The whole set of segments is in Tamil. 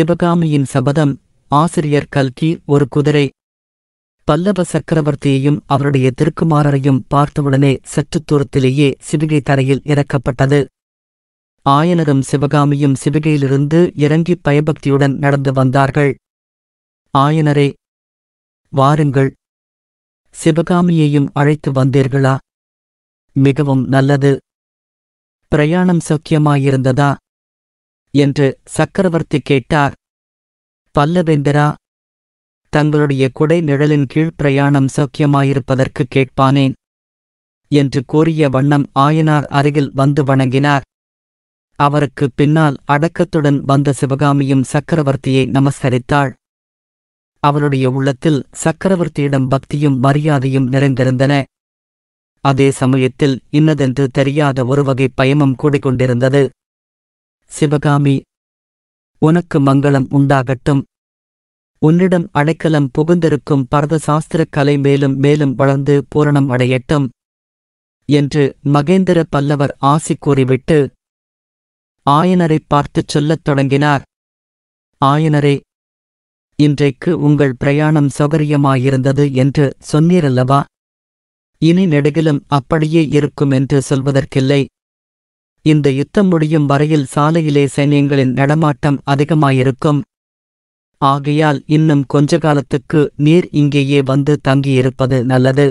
சிவகாமியின் சபதம் ஆசிரியர் கல்கி ஒரு குதிரை பல்லவ சக்கரவர்த்தியையும் அவருடைய திருக்குமாரரையும் பார்த்தவுடனே சற்று தூரத்திலேயே சிவிகை தரையில் இறக்கப்பட்டது ஆயனரும் சிவகாமியும் சிவிகையிலிருந்து இறங்கி பயபக்தியுடன் நடந்து வந்தார்கள் ஆயனரே வாருங்கள் சிவகாமியையும் அழைத்து வந்தீர்களா மிகவும் நல்லது பிரயாணம் சௌக்கியமாயிருந்ததா என்று சக்கரவர்த்தி கேட்டார் பல்லவேந்திரா தங்களுடைய குடை நிழலின் கீழ் பிரயாணம் சௌக்கியமாயிருப்பதற்கு கேட்பானேன் என்று கூறிய வண்ணம் ஆயனார் அருகில் வந்து வணங்கினார் அவருக்கு பின்னால் அடக்கத்துடன் வந்த சிவகாமியும் சக்கரவர்த்தியை நமஸ்கரித்தாள் அவளுடைய உள்ளத்தில் சக்கரவர்த்தியிடம் பக்தியும் மரியாதையும் நிறைந்திருந்தன அதே சமயத்தில் இன்னதென்று தெரியாத ஒரு பயமும் கூடிக்கொண்டிருந்தது சிவகாமி உனக்கு மங்களம் உண்டாகட்டும் உன்னிடம் அடைக்கலம் புகுந்திருக்கும் பரத சாஸ்திரக் கலை மேலும் மேலும் வளர்ந்து பூரணம் அடையட்டும் என்று மகேந்திர பல்லவர் ஆசி கூறிவிட்டு ஆயனரை பார்த்துச் சொல்லத் தொடங்கினார் ஆயனரே இன்றைக்கு உங்கள் பிரயாணம் சௌகரியமாயிருந்தது என்று சொன்னீரல்லவா இனி நெடுகிலும் அப்படியே இருக்கும் என்று சொல்வதற்கில்லை இந்த யுத்தம் முடியும் வரையில் சாலையிலே சைன்யங்களின் நடமாட்டம் அதிகமாயிருக்கும் ஆகையால் இன்னும் கொஞ்ச காலத்துக்கு நீர் இங்கேயே வந்து தங்கியிருப்பது நல்லது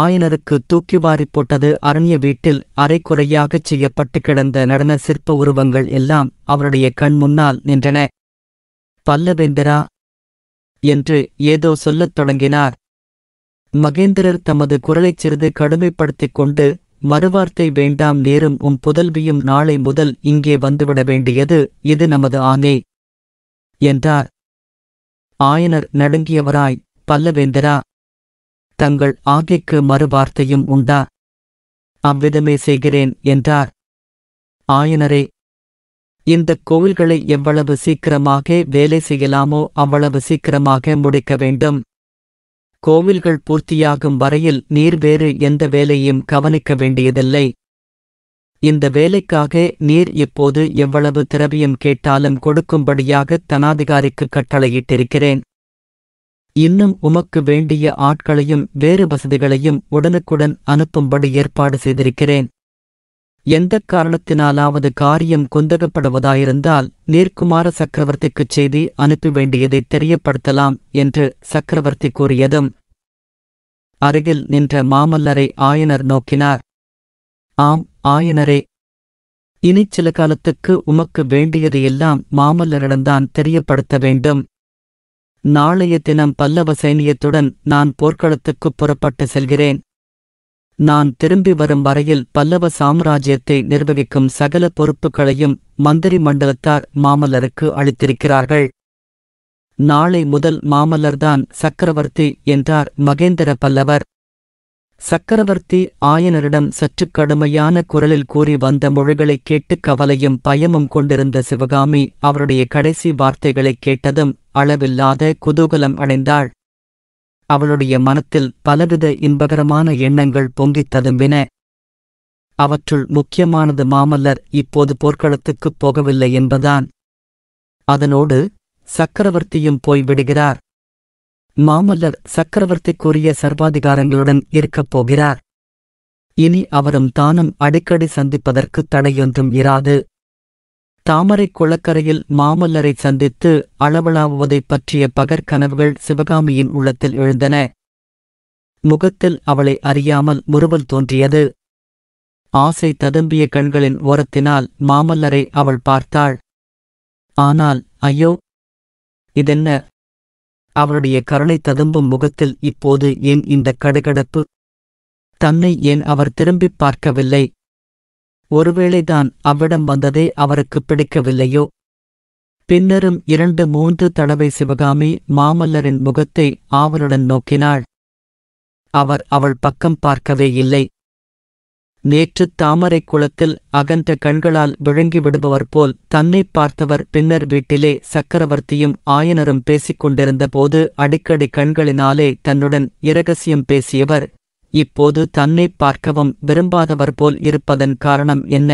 ஆயனருக்கு தூக்கி வாரி போட்டது அரண்ய வீட்டில் அரைக்குறையாகச் செய்யப்பட்டு கிடந்த நடன சிற்ப உருவங்கள் எல்லாம் அவருடைய கண் முன்னால் நின்றன பல்லவேந்திரா என்று ஏதோ சொல்லத் தொடங்கினார் மகேந்திரர் தமது குரலைச் சிறிது கடுமைப்படுத்திக் கொண்டு மறுவார்த்தை வேண்டாம் நேரும் உம் புதல்வியும் நாளை முதல் இங்கே வந்துவிட வேண்டியது இது நமது ஆணே என்றார் ஆயனர் நடுங்கியவராய் பல்லவேந்தரா தங்கள் ஆகைக்கு மறுவார்த்தையும் உண்டா அவ்விதமே செய்கிறேன் என்றார் ஆயனரே இந்த கோவில்களை எவ்வளவு சீக்கிரமாக வேலை செய்யலாமோ அவ்வளவு சீக்கிரமாக முடிக்க வேண்டும் கோவில்கள் பூர்த்தியாகும் வரையில் நீர் வேறு எந்த வேலையும் கவனிக்க வேண்டியதில்லை இந்த வேலைக்காக நீர் இப்போது எவ்வளவு திரவியம் கேட்டாலும் கொடுக்கும்படியாக தனாதிகாரிக்கு கட்டளையிட்டிருக்கிறேன் இன்னும் உமக்கு வேண்டிய ஆட்களையும் வேறு வசதிகளையும் உடனுக்குடன் அனுப்பும்படி ஏற்பாடு செய்திருக்கிறேன் எந்தக் காரணத்தினாலாவது காரியம் குந்தகப்படுவதாயிருந்தால் நீர்க்குமார சக்கரவர்த்திக்குச் செய்தி அனுப்ப வேண்டியதை தெரியப்படுத்தலாம் என்று சக்கரவர்த்தி கூறியதும் அருகில் நின்ற மாமல்லரை ஆயனர் நோக்கினார் ஆம் ஆயனரே இனி சில காலத்துக்கு உமக்கு வேண்டியது எல்லாம் மாமல்லரிடம்தான் தெரியப்படுத்த வேண்டும் நாளைய தினம் பல்லவ சைனியத்துடன் நான் போர்க்களத்துக்குப் புறப்பட்டு செல்கிறேன் நான் திரும்பி வரும் வரையில் பல்லவ சாம்ராஜ்யத்தை நிர்வகிக்கும் சகல பொறுப்புகளையும் மந்திரி மண்டலத்தார் மாமல்லருக்கு அளித்திருக்கிறார்கள் நாளை முதல் மாமல்லர்தான் சக்கரவர்த்தி என்றார் மகேந்திர பல்லவர் சக்கரவர்த்தி ஆயனரிடம் சற்று கடுமையான குரலில் கூறி வந்த மொழிகளைக் கேட்டு கவலையும் பயமும் கொண்டிருந்த சிவகாமி அவருடைய கடைசி வார்த்தைகளைக் கேட்டதும் அளவில்லாத குதூகலம் அடைந்தாள் அவளுடைய மனத்தில் பலவித இன்பகரமான எண்ணங்கள் பொங்கித் ததும்பின அவற்றுள் முக்கியமானது மாமல்லர் இப்போது போர்க்களத்துக்குப் போகவில்லை என்பதான் அதனோடு சக்கரவர்த்தியும் போய்விடுகிறார் மாமல்லர் சக்கரவர்த்திக்குரிய சர்வாதிகாரங்களுடன் இருக்கப் போகிறார் இனி அவரும் தானும் அடிக்கடி சந்திப்பதற்கு தடையொன்றும் இராது தாமரை குளக்கரையில் மாமல்லரை சந்தித்து அளவலாவுவதை பற்றிய பகற்கனவுகள் சிவகாமியின் உள்ளத்தில் எழுந்தன முகத்தில் அவளை அறியாமல் முறுவல் தோன்றியது ஆசை ததும்பிய கண்களின் ஓரத்தினால் மாமல்லரை அவள் பார்த்தாள் ஆனால் ஐயோ இதென்ன அவளுடைய கருணை ததும்பும் முகத்தில் இப்போது ஏன் இந்த கடுகடப்பு தன்னை ஏன் அவர் திரும்பிப் பார்க்கவில்லை ஒருவேளைதான் அவ்விடம் வந்ததே அவருக்கு பிடிக்கவில்லையோ பின்னரும் இரண்டு மூன்று தடவை சிவகாமி மாமல்லரின் முகத்தை ஆவலுடன் நோக்கினாள் அவர் அவள் பக்கம் பார்க்கவே இல்லை நேற்று தாமரை குளத்தில் அகன்ற கண்களால் விழுங்கி விடுபவர் போல் தன்னை பார்த்தவர் பின்னர் வீட்டிலே சக்கரவர்த்தியும் ஆயனரும் பேசிக் கொண்டிருந்தபோது அடிக்கடி கண்களினாலே தன்னுடன் இரகசியம் பேசியவர் இப்போது தன்னை பார்க்கவும் விரும்பாதவர் போல் இருப்பதன் காரணம் என்ன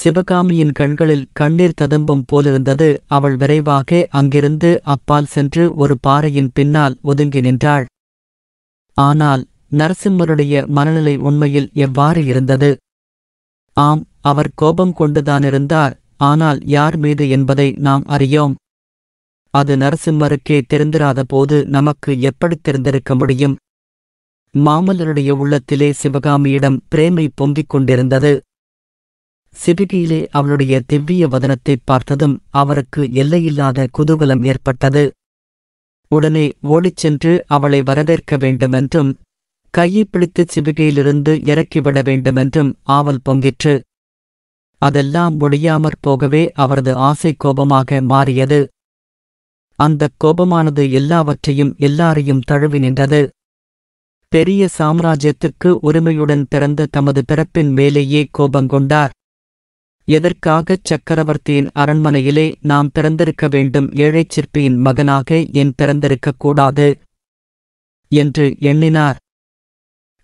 சிவகாமியின் கண்களில் கண்ணீர் ததும்பும் போலிருந்தது அவள் விரைவாக அங்கிருந்து அப்பால் சென்று ஒரு பாறையின் பின்னால் ஒதுங்கி நின்றாள் ஆனால் நரசிம்மருடைய மனநிலை உண்மையில் எவ்வாறு இருந்தது ஆம் அவர் கோபம் கொண்டுதானிருந்தார் ஆனால் யார் மீது என்பதை நாம் அறியோம் அது நரசிம்மருக்கே தெரிந்திராத போது நமக்கு எப்படி தெரிந்திருக்க முடியும் மாமல்லருடைய உள்ளத்திலே சிவகாமியிடம் பிரேமை பொங்கிக் கொண்டிருந்தது சிவிகியிலே அவளுடைய திவ்விய வதனத்தை பார்த்ததும் அவருக்கு எல்லையில்லாத குதூகலம் ஏற்பட்டது உடனே ஓடிச் சென்று அவளை வரவேற்க வேண்டுமென்றும் கையை பிடித்து சிவிகையிலிருந்து இறக்கிவிட வேண்டுமென்றும் ஆவல் பொங்கிற்று அதெல்லாம் முடியாமற் போகவே அவரது ஆசை கோபமாக மாறியது அந்தக் கோபமானது எல்லாவற்றையும் எல்லாரையும் தழுவி நின்றது பெரிய சாம்ராஜ்யத்துக்கு உரிமையுடன் பிறந்த தமது பிறப்பின் மேலேயே கோபங்கொண்டார் எதற்காகச் சக்கரவர்த்தியின் அரண்மனையிலே நாம் பிறந்திருக்க வேண்டும் ஏழைச் சிற்பியின் மகனாக என் பிறந்திருக்கக் கூடாது என்று எண்ணினார்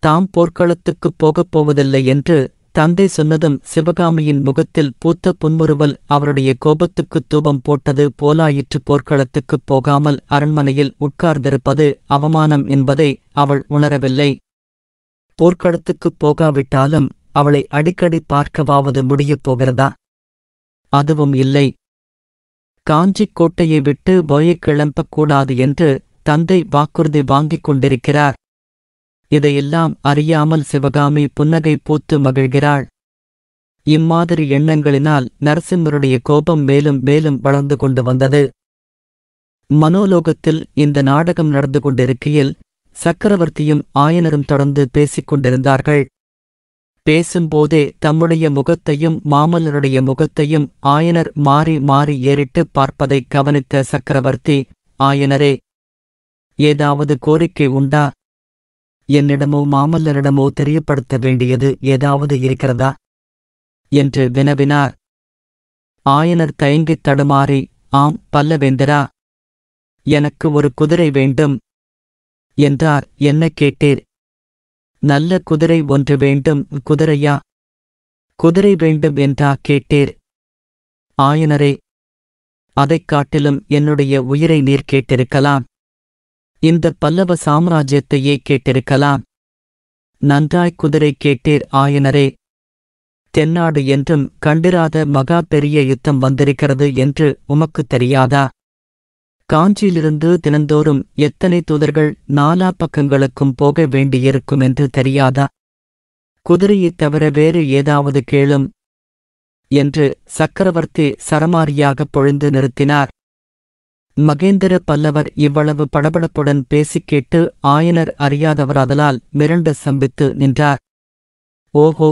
தாம் போர்க்களத்துக்குப் போகப் போவதில்லை என்று தந்தை சொன்னதும் சிவகாமியின் முகத்தில் பூத்த புன்முறுவல் அவருடைய கோபத்துக்குத் தூபம் போட்டது போலாயிற்று போர்க்களத்துக்குப் போகாமல் அரண்மனையில் உட்கார்ந்திருப்பது அவமானம் என்பதை அவள் உணரவில்லை போர்க்களத்துக்குப் போகாவிட்டாலும் அவளை அடிக்கடி பார்க்கவாவது முடியப் போகிறதா அதுவும் இல்லை காஞ்சிக் கோட்டையை விட்டு போயைக் கிளம்பக்கூடாது என்று தந்தை வாக்குறுதி வாங்கிக் கொண்டிருக்கிறார் இதையெல்லாம் அறியாமல் சிவகாமி புன்னகை பூத்து மகிழ்கிறாள் இம்மாதிரி எண்ணங்களினால் நரசிம்மருடைய கோபம் மேலும் மேலும் வளர்ந்து கொண்டு வந்தது மனோலோகத்தில் இந்த நாடகம் நடந்து கொண்டிருக்கையில் சக்கரவர்த்தியும் ஆயனரும் தொடர்ந்து பேசிக் கொண்டிருந்தார்கள் பேசும்போதே தம்முடைய முகத்தையும் மாமல்லருடைய முகத்தையும் ஆயனர் மாறி மாறி ஏறிட்டு பார்ப்பதை கவனித்த சக்கரவர்த்தி ஆயனரே ஏதாவது கோரிக்கை உண்டா என்னிடமோ மாமல்லரிடமோ தெரியப்படுத்த வேண்டியது ஏதாவது இருக்கிறதா என்று வினவினார் ஆயனர் தயங்கித் தடுமாறி ஆம் பல்லவேந்தரா எனக்கு ஒரு குதிரை வேண்டும் என்றார் என்ன கேட்டீர் நல்ல குதிரை ஒன்று வேண்டும் குதிரையா குதிரை வேண்டும் என்றா கேட்டீர் ஆயனரே அதைக் காட்டிலும் என்னுடைய உயிரை நீர் கேட்டிருக்கலாம் இந்த பல்லவ சாம்ராஜ்யத்தையே கேட்டிருக்கலாம் நன்றாய் குதிரை கேட்டீர் ஆயனரே தென்னாடு என்றும் கண்டிராத மகா பெரிய யுத்தம் வந்திருக்கிறது என்று உமக்கு தெரியாதா காஞ்சியிலிருந்து தினந்தோறும் எத்தனை தூதர்கள் நாலா பக்கங்களுக்கும் போக வேண்டியிருக்கும் என்று தெரியாதா குதிரையைத் தவிர வேறு ஏதாவது கேளும் என்று சக்கரவர்த்தி சரமாரியாகப் பொழிந்து நிறுத்தினார் மகேந்திர பல்லவர் இவ்வளவு படபடப்புடன் பேசிக் கேட்டு ஆயனர் அறியாதவராதலால் மிரண்டு சம்பித்து நின்றார் ஓஹோ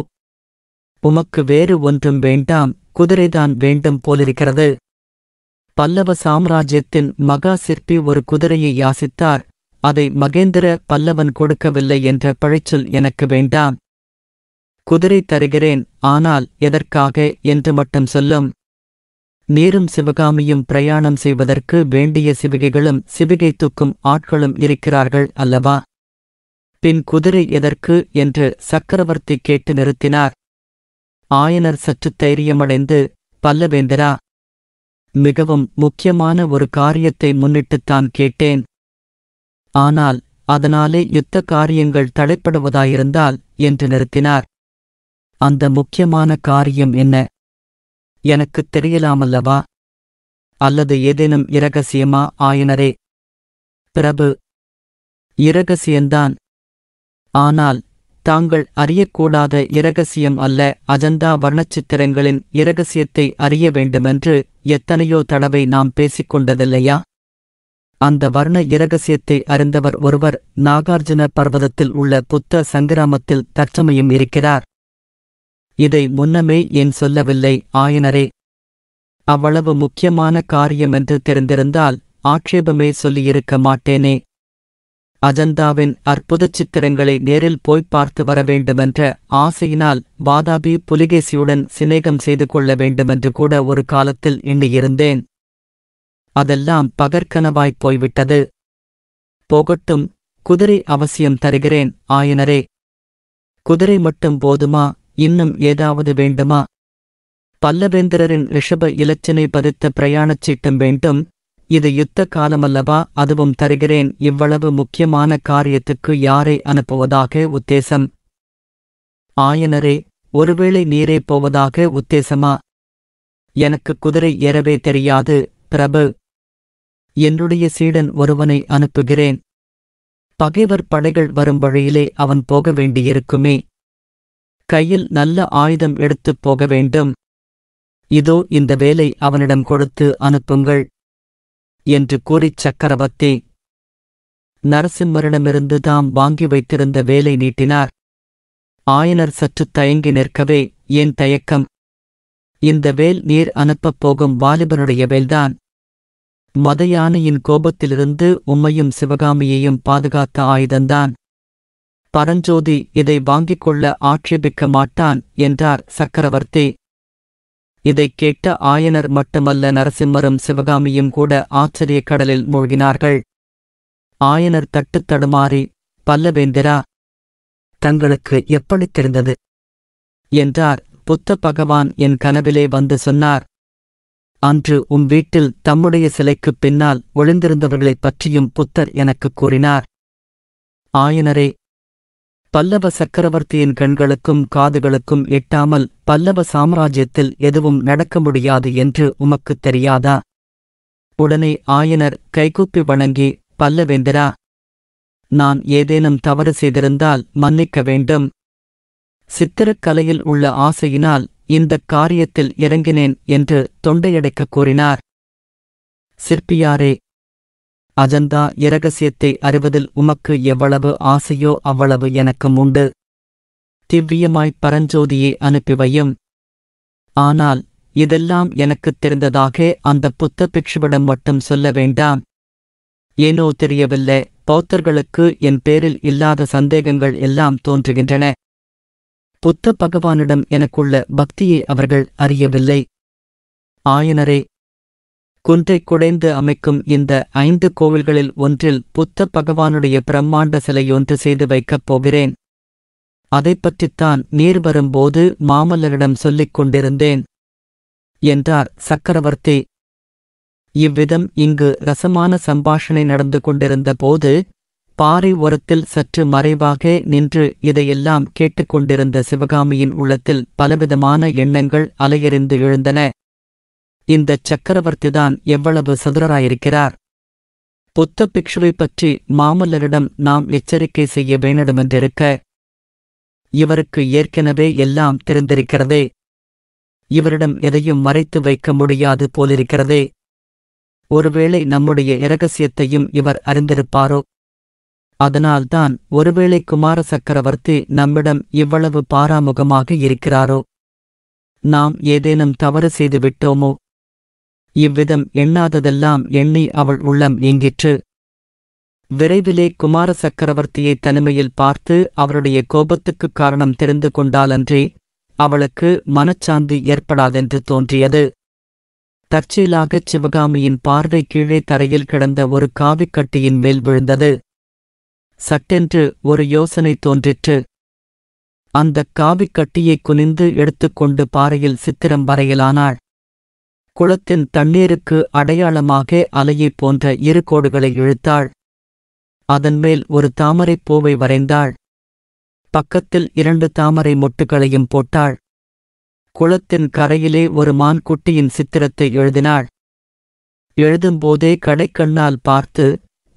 உமக்கு வேறு ஒன்றும் வேண்டாம் குதிரைதான் வேண்டும் போலிருக்கிறது பல்லவ சாம்ராஜ்யத்தின் மகா சிற்பி ஒரு குதிரையை யாசித்தார் அதை மகேந்திர பல்லவன் கொடுக்கவில்லை என்ற பழிச்சொல் எனக்கு வேண்டாம் குதிரை தருகிறேன் ஆனால் எதற்காக என்று மட்டும் சொல்லும் நேரும் சிவகாமியும் பிரயாணம் செய்வதற்கு வேண்டிய சிவிகைகளும் சிவிகை தூக்கும் ஆட்களும் இருக்கிறார்கள் அல்லவா பின் குதிரை எதற்கு என்று சக்கரவர்த்தி கேட்டு நிறுத்தினார் ஆயனர் சற்று தைரியமடைந்து பல்லவேந்தரா மிகவும் முக்கியமான ஒரு காரியத்தை முன்னிட்டுத்தான் கேட்டேன் ஆனால் அதனாலே யுத்த காரியங்கள் தடைப்படுவதாயிருந்தால் என்று நிறுத்தினார் அந்த முக்கியமான காரியம் என்ன எனக்குத் தெரியலாமல்லவா அல்லது ஏதேனும் இரகசியமா ஆயினரே பிரபு இரகசியந்தான் ஆனால் தாங்கள் அறியக்கூடாத இரகசியம் அல்ல அஜந்தா வர்ணச்சித்திரங்களின் இரகசியத்தை அறிய வேண்டுமென்று எத்தனையோ தடவை நாம் பேசிக்கொண்டதில்லையா அந்த வர்ண இரகசியத்தை அறிந்தவர் ஒருவர் நாகார்ஜுன பர்வதத்தில் உள்ள புத்த சங்கிராமத்தில் தற்சமயம் இருக்கிறார் இதை முன்னமே ஏன் சொல்லவில்லை ஆயனரே அவ்வளவு முக்கியமான காரியம் என்று தெரிந்திருந்தால் ஆட்சேபமே சொல்லியிருக்க மாட்டேனே அஜந்தாவின் அற்புத சித்திரங்களை நேரில் போய்ப் பார்த்து வர வேண்டுமென்ற ஆசையினால் வாதாபி புலிகேசியுடன் சிநேகம் செய்து கொள்ள வேண்டுமென்று கூட ஒரு காலத்தில் எண்ணியிருந்தேன் அதெல்லாம் பகற்கனவாய்ப் போய்விட்டது போகட்டும் குதிரை அவசியம் தருகிறேன் ஆயனரே குதிரை மட்டும் போதுமா இன்னும் ஏதாவது வேண்டுமா பல்லவேந்திரரின் ரிஷப இலச்சினை பதித்த பிரயாணச் சீட்டம் வேண்டும் இது யுத்த காலமல்லவா அதுவும் தருகிறேன் இவ்வளவு முக்கியமான காரியத்துக்கு யாரை அனுப்புவதாக உத்தேசம் ஆயனரே ஒருவேளை நீரே போவதாக உத்தேசமா எனக்கு குதிரை ஏறவே தெரியாது பிரபு என்னுடைய சீடன் ஒருவனை அனுப்புகிறேன் பகைவர் படைகள் வரும் வழியிலே அவன் போக வேண்டியிருக்குமே கையில் நல்ல ஆயுதம் எடுத்துப் போக வேண்டும் இதோ இந்த வேலை அவனிடம் கொடுத்து அனுப்புங்கள் என்று கூறிச் சக்கரவர்த்தி நரசிம்மரிடமிருந்து தாம் வாங்கி வைத்திருந்த வேலை நீட்டினார் ஆயனர் சற்று தயங்கி நிற்கவே ஏன் தயக்கம் இந்த வேல் நீர் அனுப்பப் போகும் வாலிபனுடைய வேல்தான் மதயானையின் கோபத்திலிருந்து உம்மையும் சிவகாமியையும் பாதுகாத்த ஆயுதந்தான் பரஞ்சோதி இதை வாங்கிக் கொள்ள ஆட்சேபிக்க மாட்டான் என்றார் சக்கரவர்த்தி இதை கேட்ட ஆயனர் மட்டுமல்ல நரசிம்மரும் சிவகாமியும் கூட ஆச்சரிய கடலில் மூழ்கினார்கள் ஆயனர் தட்டு தடுமாறி பல்லவேந்திரா தங்களுக்கு எப்படி தெரிந்தது என்றார் புத்த பகவான் என் கனவிலே வந்து சொன்னார் அன்று உன் வீட்டில் தம்முடைய சிலைக்குப் பின்னால் ஒளிந்திருந்தவர்களைப் பற்றியும் புத்தர் எனக்குக் கூறினார் ஆயனரே பல்லவ சக்கரவர்த்தியின் கண்களுக்கும் காதுகளுக்கும் எட்டாமல் பல்லவ சாம்ராஜ்யத்தில் எதுவும் நடக்க முடியாது என்று உமக்குத் தெரியாதா உடனே ஆயனர் கைகூப்பி வணங்கி பல்லவேந்திரா நான் ஏதேனும் தவறு செய்திருந்தால் மன்னிக்க வேண்டும் சித்திரக்கலையில் உள்ள ஆசையினால் இந்த காரியத்தில் இறங்கினேன் என்று தொண்டையடைக்கக் கூறினார் சிற்பியாரே அஜந்தா இரகசியத்தை அறிவதில் உமக்கு எவ்வளவு ஆசையோ அவ்வளவு எனக்கும் உண்டு திவ்யமாய் பரஞ்சோதியை அனுப்பிவையும் ஆனால் இதெல்லாம் எனக்குத் தெரிந்ததாக அந்த புத்த பிக்ஷுவிடம் மட்டும் சொல்ல வேண்டாம் ஏனோ தெரியவில்லை பௌத்தர்களுக்கு என் பேரில் இல்லாத சந்தேகங்கள் எல்லாம் தோன்றுகின்றன புத்த பகவானிடம் எனக்குள்ள பக்தியை அவர்கள் அறியவில்லை ஆயனரே குன்றை குடைந்து அமைக்கும் இந்த ஐந்து கோவில்களில் ஒன்றில் புத்த பகவானுடைய பிரம்மாண்ட சிலை ஒன்று செய்து வைக்கப் போகிறேன் அதை பற்றித்தான் நீர் வரும்போது மாமல்லரிடம் சொல்லிக் கொண்டிருந்தேன் என்றார் சக்கரவர்த்தி இவ்விதம் இங்கு ரசமான சம்பாஷணை நடந்து கொண்டிருந்த போது பாறை ஓரத்தில் சற்று மறைவாக நின்று இதையெல்லாம் கேட்டுக்கொண்டிருந்த சிவகாமியின் உள்ளத்தில் பலவிதமான எண்ணங்கள் அலையறிந்து எழுந்தன இந்த சக்கரவர்த்திதான் எவ்வளவு சதுரராயிருக்கிறார் புத்த பிக்ஷுவை பற்றி மாமல்லரிடம் நாம் எச்சரிக்கை செய்ய வேண்டுமென்றிருக்க இவருக்கு ஏற்கனவே எல்லாம் தெரிந்திருக்கிறதே இவரிடம் எதையும் மறைத்து வைக்க முடியாது போலிருக்கிறதே ஒருவேளை நம்முடைய இரகசியத்தையும் இவர் அறிந்திருப்பாரோ அதனால்தான் ஒருவேளை குமார சக்கரவர்த்தி நம்மிடம் இவ்வளவு பாராமுகமாக இருக்கிறாரோ நாம் ஏதேனும் தவறு செய்து விட்டோமோ இவ்விதம் எண்ணாததெல்லாம் எண்ணி அவள் உள்ளம் ஏங்கிற்று விரைவிலே குமார சக்கரவர்த்தியை தனிமையில் பார்த்து அவருடைய கோபத்துக்கு காரணம் தெரிந்து கொண்டாலன்றி அவளுக்கு மனச்சாந்தி ஏற்படாதென்று தோன்றியது தற்செயலாகச் சிவகாமியின் பார்வை கீழே தரையில் கிடந்த ஒரு காவிக்கட்டியின் மேல் விழுந்தது சட்டென்று ஒரு யோசனை தோன்றிற்று அந்தக் கட்டியைக் குனிந்து எடுத்துக்கொண்டு பாறையில் சித்திரம் வரையிலானாள் குளத்தின் தண்ணீருக்கு அடையாளமாக அலையைப் போன்ற இரு கோடுகளை இழுத்தாள் அதன்மேல் ஒரு தாமரைப் பூவை வரைந்தாள் பக்கத்தில் இரண்டு தாமரை மொட்டுகளையும் போட்டாள் குளத்தின் கரையிலே ஒரு மான்குட்டியின் சித்திரத்தை எழுதினாள் எழுதும்போதே கடைக்கண்ணால் பார்த்து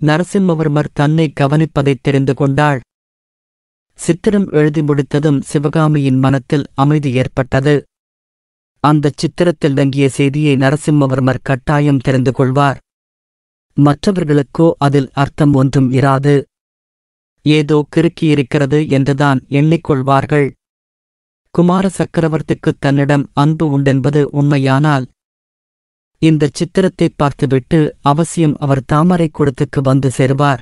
நரசிம்மவர்மர் தன்னை கவனிப்பதைத் தெரிந்து கொண்டாள் சித்திரம் எழுதி முடித்ததும் சிவகாமியின் மனத்தில் அமைதி ஏற்பட்டது அந்த சித்திரத்தில் தங்கிய செய்தியை நரசிம்மவர்மர் கட்டாயம் தெரிந்து கொள்வார் மற்றவர்களுக்கோ அதில் அர்த்தம் ஒன்றும் இராது ஏதோ கிறுக்கியிருக்கிறது என்றுதான் எண்ணிக்கொள்வார்கள் குமார சக்கரவர்த்திக்கு தன்னிடம் அன்பு உண்டென்பது உண்மையானால் இந்த சித்திரத்தை பார்த்துவிட்டு அவசியம் அவர் தாமரை குடத்துக்கு வந்து சேருவார்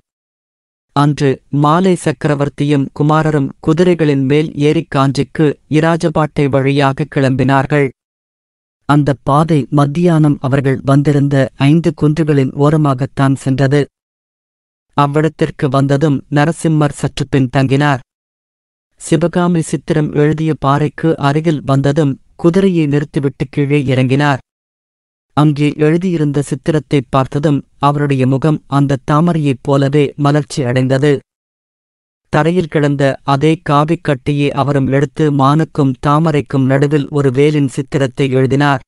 அன்று மாலை சக்கரவர்த்தியும் குமாரரும் குதிரைகளின் மேல் ஏறி காஞ்சிக்கு இராஜபாட்டை வழியாக கிளம்பினார்கள் அந்த பாதை மத்தியானம் அவர்கள் வந்திருந்த ஐந்து குன்றுகளின் ஓரமாகத்தான் சென்றது அவ்விடத்திற்கு வந்ததும் நரசிம்மர் சற்று பின் தங்கினார் சிவகாமி சித்திரம் எழுதிய பாறைக்கு அருகில் வந்ததும் குதிரையை நிறுத்திவிட்டு கீழே இறங்கினார் அங்கே எழுதியிருந்த சித்திரத்தை பார்த்ததும் அவருடைய முகம் அந்த தாமரையைப் போலவே மலர்ச்சி அடைந்தது தரையில் கிடந்த அதே காவிக்கட்டியை அவரும் எடுத்து மானுக்கும் தாமரைக்கும் நடுவில் ஒரு வேலின் சித்திரத்தை எழுதினார்